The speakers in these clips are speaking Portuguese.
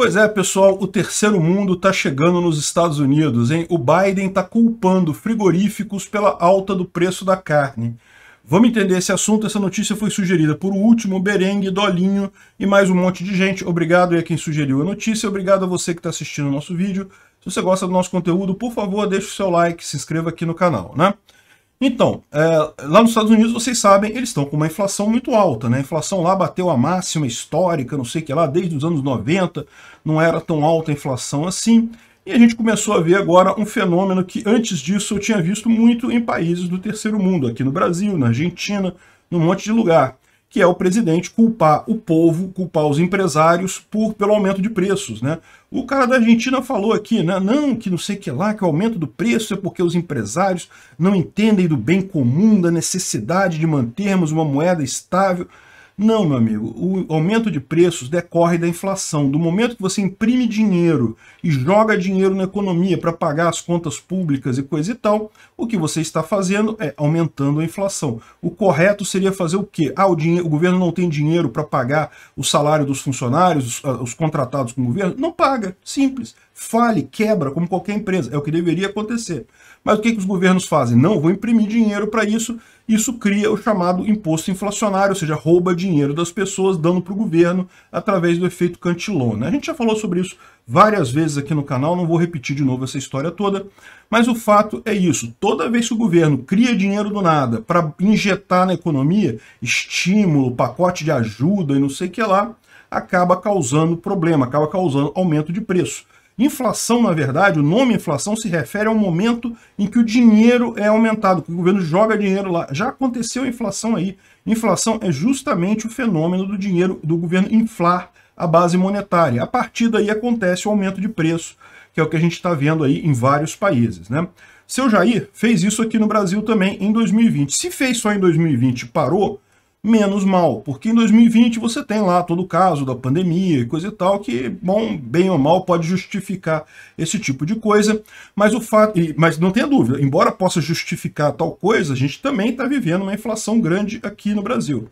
Pois é, pessoal, o terceiro mundo está chegando nos Estados Unidos, hein? O Biden está culpando frigoríficos pela alta do preço da carne. Vamos entender esse assunto. Essa notícia foi sugerida por o último, Berengue, Dolinho e mais um monte de gente. Obrigado a quem sugeriu a notícia. Obrigado a você que está assistindo o nosso vídeo. Se você gosta do nosso conteúdo, por favor, deixe o seu like, se inscreva aqui no canal, né? Então, é, lá nos Estados Unidos, vocês sabem, eles estão com uma inflação muito alta, né? A inflação lá bateu a máxima histórica, não sei o que lá, desde os anos 90, não era tão alta a inflação assim. E a gente começou a ver agora um fenômeno que antes disso eu tinha visto muito em países do terceiro mundo, aqui no Brasil, na Argentina, num monte de lugar, que é o presidente culpar o povo, culpar os empresários por pelo aumento de preços, né? O cara da Argentina falou aqui, né? Não, que não sei que lá, que o aumento do preço é porque os empresários não entendem do bem comum, da necessidade de mantermos uma moeda estável. Não, meu amigo, o aumento de preços decorre da inflação. Do momento que você imprime dinheiro e joga dinheiro na economia para pagar as contas públicas e coisa e tal, o que você está fazendo é aumentando a inflação. O correto seria fazer o quê? Ah, o, dinheiro, o governo não tem dinheiro para pagar o salário dos funcionários, os, ah, os contratados com o governo? Não paga, simples fale, quebra, como qualquer empresa. É o que deveria acontecer. Mas o que, que os governos fazem? Não, vou imprimir dinheiro para isso isso cria o chamado imposto inflacionário, ou seja, rouba dinheiro das pessoas, dando para o governo através do efeito cantilona. Né? A gente já falou sobre isso várias vezes aqui no canal, não vou repetir de novo essa história toda, mas o fato é isso, toda vez que o governo cria dinheiro do nada para injetar na economia, estímulo, pacote de ajuda e não sei o que lá, acaba causando problema, acaba causando aumento de preço. Inflação, na verdade, o nome inflação se refere ao momento em que o dinheiro é aumentado, que o governo joga dinheiro lá. Já aconteceu inflação aí. Inflação é justamente o fenômeno do dinheiro do governo inflar a base monetária. A partir daí acontece o aumento de preço, que é o que a gente está vendo aí em vários países. Né? Seu Jair fez isso aqui no Brasil também em 2020. Se fez só em 2020 e parou, menos mal, porque em 2020 você tem lá todo o caso da pandemia e coisa e tal, que, bom, bem ou mal, pode justificar esse tipo de coisa, mas o fato, mas não tenha dúvida, embora possa justificar tal coisa, a gente também está vivendo uma inflação grande aqui no Brasil.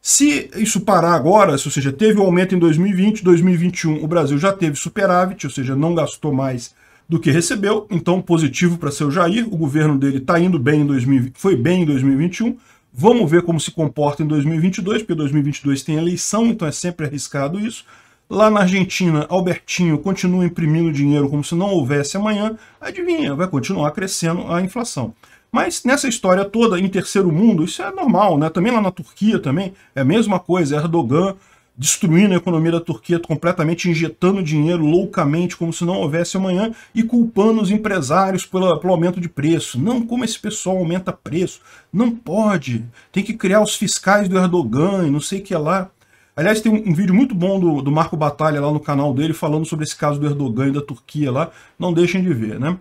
Se isso parar agora, ou seja, teve o um aumento em 2020, 2021, o Brasil já teve superávit, ou seja, não gastou mais do que recebeu, então positivo para seu Jair, o governo dele está indo bem em 2020, foi bem em 2021, Vamos ver como se comporta em 2022, porque 2022 tem eleição, então é sempre arriscado isso. Lá na Argentina, Albertinho continua imprimindo dinheiro como se não houvesse amanhã. Adivinha, vai continuar crescendo a inflação. Mas nessa história toda, em terceiro mundo, isso é normal, né? Também lá na Turquia também, é a mesma coisa, Erdogan destruindo a economia da Turquia completamente, injetando dinheiro loucamente, como se não houvesse amanhã, e culpando os empresários pelo aumento de preço. Não, como esse pessoal aumenta preço? Não pode. Tem que criar os fiscais do Erdogan e não sei o que lá. Aliás, tem um, um vídeo muito bom do, do Marco Batalha lá no canal dele, falando sobre esse caso do Erdogan e da Turquia lá. Não deixem de ver, né?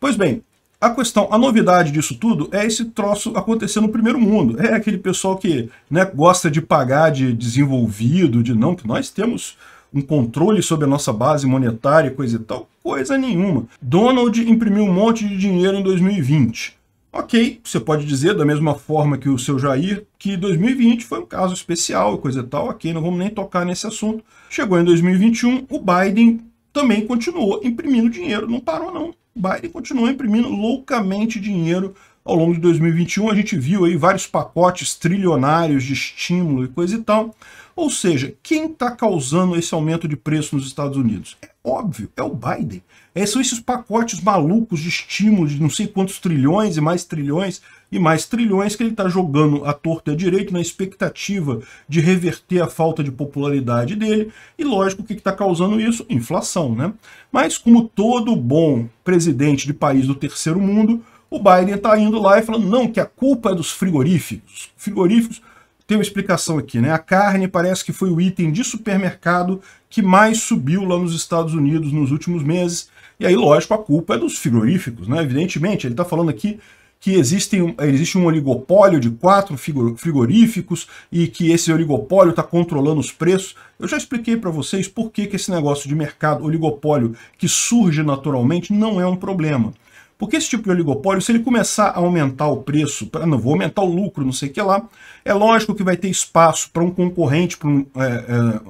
Pois bem, a questão, a novidade disso tudo é esse troço acontecer no primeiro mundo. É aquele pessoal que né, gosta de pagar de desenvolvido, de não, que nós temos um controle sobre a nossa base monetária e coisa e tal. Coisa nenhuma. Donald imprimiu um monte de dinheiro em 2020. Ok, você pode dizer, da mesma forma que o seu Jair, que 2020 foi um caso especial e coisa e tal, ok, não vamos nem tocar nesse assunto. Chegou em 2021, o Biden também continuou imprimindo dinheiro, não parou não. O Biden continuou imprimindo loucamente dinheiro ao longo de 2021. A gente viu aí vários pacotes trilionários de estímulo e coisa e tal. Ou seja, quem está causando esse aumento de preço nos Estados Unidos? É óbvio, é o Biden. É, são esses pacotes malucos de estímulo de não sei quantos trilhões e mais trilhões e mais trilhões que ele está jogando à torta e à direita na expectativa de reverter a falta de popularidade dele. E lógico, o que está causando isso? Inflação, né? Mas como todo bom presidente de país do terceiro mundo, o Biden está indo lá e falando não, que a culpa é dos frigoríficos. Frigoríficos tem uma explicação aqui, né? A carne parece que foi o item de supermercado que mais subiu lá nos Estados Unidos nos últimos meses. E aí, lógico, a culpa é dos frigoríficos, né? Evidentemente, ele está falando aqui que existem, existe um oligopólio de quatro frigoríficos e que esse oligopólio está controlando os preços. Eu já expliquei para vocês por que, que esse negócio de mercado, oligopólio que surge naturalmente, não é um problema. Porque esse tipo de oligopólio, se ele começar a aumentar o preço, pra, não vou aumentar o lucro, não sei o que lá, é lógico que vai ter espaço para um concorrente, para um, é, é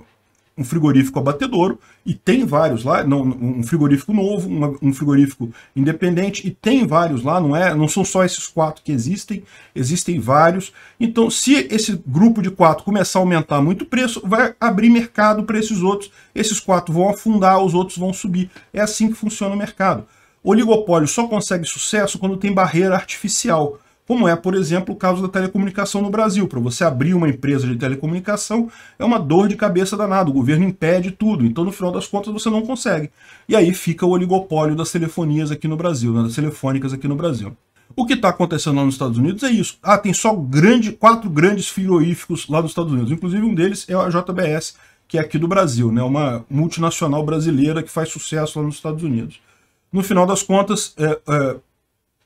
um frigorífico abatedouro, e tem vários lá, não, um frigorífico novo, uma, um frigorífico independente, e tem vários lá, não, é, não são só esses quatro que existem, existem vários. Então, se esse grupo de quatro começar a aumentar muito o preço, vai abrir mercado para esses outros, esses quatro vão afundar, os outros vão subir. É assim que funciona o mercado. Oligopólio só consegue sucesso quando tem barreira artificial como é, por exemplo, o caso da telecomunicação no Brasil. Para você abrir uma empresa de telecomunicação é uma dor de cabeça danada, o governo impede tudo, então no final das contas você não consegue. E aí fica o oligopólio das telefonias aqui no Brasil, né, das telefônicas aqui no Brasil. O que está acontecendo lá nos Estados Unidos é isso. Ah, tem só grande, quatro grandes frigoríficos lá nos Estados Unidos, inclusive um deles é a JBS, que é aqui do Brasil, né, uma multinacional brasileira que faz sucesso lá nos Estados Unidos. No final das contas, é, é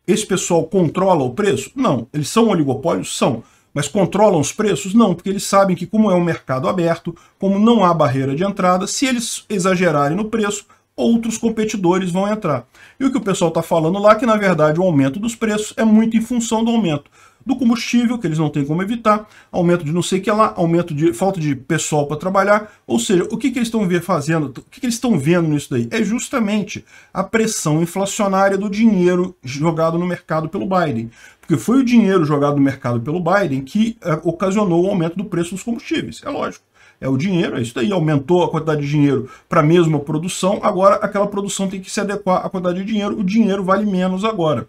esse pessoal controla o preço? Não. Eles são oligopólios? São. Mas controlam os preços? Não, porque eles sabem que como é um mercado aberto, como não há barreira de entrada, se eles exagerarem no preço, outros competidores vão entrar. E o que o pessoal está falando lá é que, na verdade, o aumento dos preços é muito em função do aumento do combustível, que eles não têm como evitar, aumento de não sei o que lá, aumento de falta de pessoal para trabalhar. Ou seja, o que, que eles estão fazendo, o que, que eles estão vendo nisso daí? É justamente a pressão inflacionária do dinheiro jogado no mercado pelo Biden. Porque foi o dinheiro jogado no mercado pelo Biden que é, ocasionou o aumento do preço dos combustíveis, é lógico. É o dinheiro, é isso daí. Aumentou a quantidade de dinheiro para a mesma produção, agora aquela produção tem que se adequar à quantidade de dinheiro, o dinheiro vale menos agora.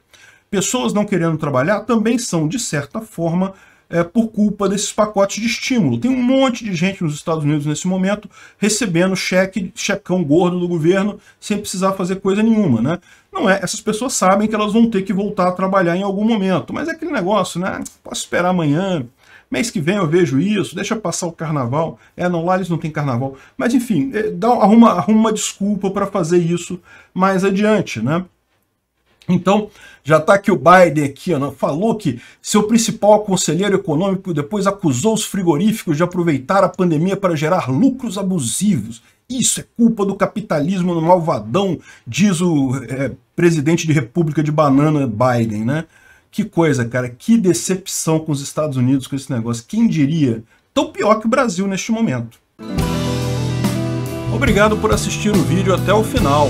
Pessoas não querendo trabalhar também são, de certa forma, é, por culpa desses pacotes de estímulo. Tem um monte de gente nos Estados Unidos nesse momento recebendo cheque, checão gordo do governo sem precisar fazer coisa nenhuma, né? Não é, essas pessoas sabem que elas vão ter que voltar a trabalhar em algum momento, mas é aquele negócio, né? Posso esperar amanhã, mês que vem eu vejo isso, deixa passar o carnaval. É, não, lá eles não tem carnaval. Mas enfim, é, dá, arruma, arruma uma desculpa para fazer isso mais adiante, né? Então, já está aqui o Biden aqui, ó, né, falou que seu principal conselheiro econômico depois acusou os frigoríficos de aproveitar a pandemia para gerar lucros abusivos. Isso é culpa do capitalismo no malvadão, diz o é, presidente de República de Banana Biden, né? Que coisa, cara, que decepção com os Estados Unidos com esse negócio. Quem diria? Tão pior que o Brasil neste momento. Obrigado por assistir o vídeo até o final.